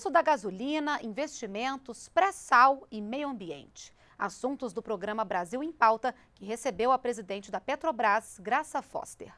Preço da gasolina, investimentos, pré-sal e meio ambiente. Assuntos do programa Brasil em Pauta, que recebeu a presidente da Petrobras, Graça Foster.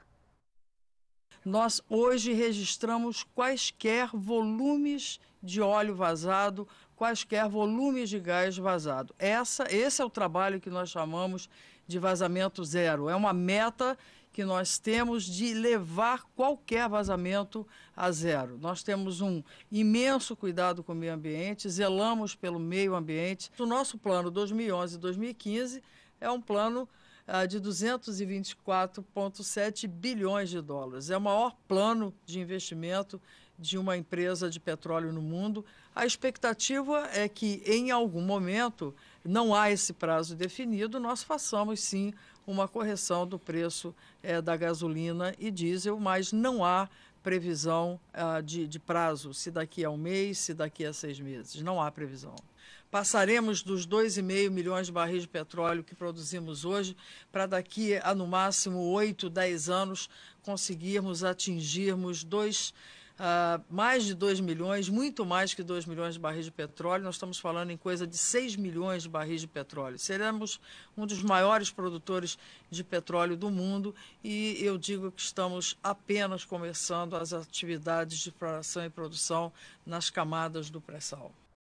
Nós hoje registramos quaisquer volumes de óleo vazado, quaisquer volumes de gás vazado. Essa, esse é o trabalho que nós chamamos de vazamento zero. É uma meta que nós temos de levar qualquer vazamento a zero. Nós temos um imenso cuidado com o meio ambiente, zelamos pelo meio ambiente. O nosso plano 2011-2015 é um plano ah, de 224,7 bilhões de dólares. É o maior plano de investimento de uma empresa de petróleo no mundo. A expectativa é que, em algum momento, não há esse prazo definido, nós façamos sim uma correção do preço é, da gasolina e diesel, mas não há previsão uh, de, de prazo, se daqui a um mês, se daqui a seis meses. Não há previsão. Passaremos dos 2,5 milhões de barris de petróleo que produzimos hoje para daqui a no máximo 8, 10 anos conseguirmos atingirmos 2 milhões Uh, mais de 2 milhões, muito mais que 2 milhões de barris de petróleo, nós estamos falando em coisa de 6 milhões de barris de petróleo. Seremos um dos maiores produtores de petróleo do mundo e eu digo que estamos apenas começando as atividades de exploração e produção nas camadas do pré-sal.